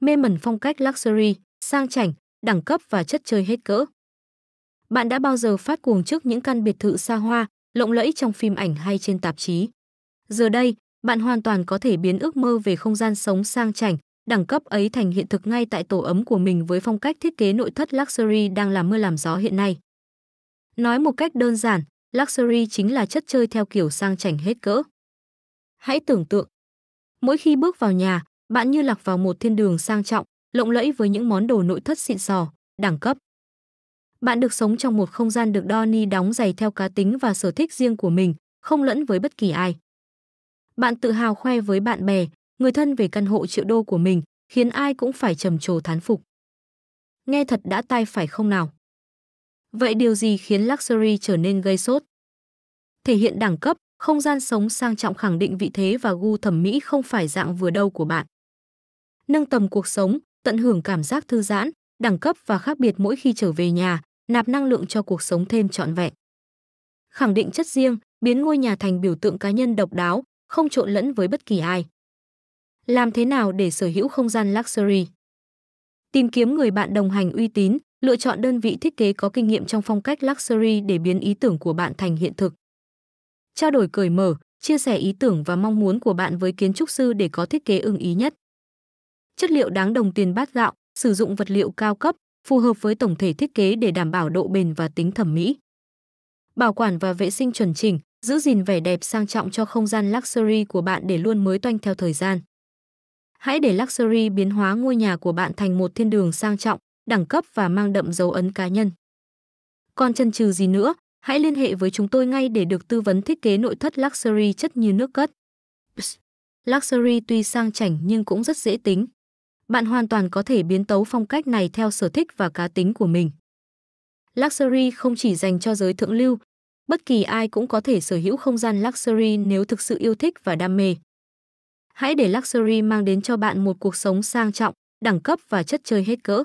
mê mẩn phong cách luxury, sang chảnh, đẳng cấp và chất chơi hết cỡ. Bạn đã bao giờ phát cuồng trước những căn biệt thự xa hoa, lộng lẫy trong phim ảnh hay trên tạp chí? Giờ đây, bạn hoàn toàn có thể biến ước mơ về không gian sống sang chảnh, đẳng cấp ấy thành hiện thực ngay tại tổ ấm của mình với phong cách thiết kế nội thất luxury đang làm mưa làm gió hiện nay. Nói một cách đơn giản, luxury chính là chất chơi theo kiểu sang chảnh hết cỡ. Hãy tưởng tượng, mỗi khi bước vào nhà, bạn như lạc vào một thiên đường sang trọng, lộng lẫy với những món đồ nội thất xịn sò, đẳng cấp. Bạn được sống trong một không gian được Donny đóng giày theo cá tính và sở thích riêng của mình, không lẫn với bất kỳ ai. Bạn tự hào khoe với bạn bè, người thân về căn hộ triệu đô của mình, khiến ai cũng phải trầm trồ thán phục. Nghe thật đã tai phải không nào? Vậy điều gì khiến luxury trở nên gây sốt? Thể hiện đẳng cấp, không gian sống sang trọng khẳng định vị thế và gu thẩm mỹ không phải dạng vừa đâu của bạn nâng tầm cuộc sống, tận hưởng cảm giác thư giãn, đẳng cấp và khác biệt mỗi khi trở về nhà, nạp năng lượng cho cuộc sống thêm trọn vẹn. Khẳng định chất riêng, biến ngôi nhà thành biểu tượng cá nhân độc đáo, không trộn lẫn với bất kỳ ai. Làm thế nào để sở hữu không gian luxury? Tìm kiếm người bạn đồng hành uy tín, lựa chọn đơn vị thiết kế có kinh nghiệm trong phong cách luxury để biến ý tưởng của bạn thành hiện thực. Trao đổi cởi mở, chia sẻ ý tưởng và mong muốn của bạn với kiến trúc sư để có thiết kế ưng ý nhất chất liệu đáng đồng tiền bát gạo, sử dụng vật liệu cao cấp, phù hợp với tổng thể thiết kế để đảm bảo độ bền và tính thẩm mỹ. Bảo quản và vệ sinh chuẩn chỉnh, giữ gìn vẻ đẹp sang trọng cho không gian luxury của bạn để luôn mới toanh theo thời gian. Hãy để luxury biến hóa ngôi nhà của bạn thành một thiên đường sang trọng, đẳng cấp và mang đậm dấu ấn cá nhân. Còn chần chừ gì nữa, hãy liên hệ với chúng tôi ngay để được tư vấn thiết kế nội thất luxury chất như nước cất. Luxury tuy sang chảnh nhưng cũng rất dễ tính bạn hoàn toàn có thể biến tấu phong cách này theo sở thích và cá tính của mình. Luxury không chỉ dành cho giới thượng lưu, bất kỳ ai cũng có thể sở hữu không gian luxury nếu thực sự yêu thích và đam mê. Hãy để luxury mang đến cho bạn một cuộc sống sang trọng, đẳng cấp và chất chơi hết cỡ.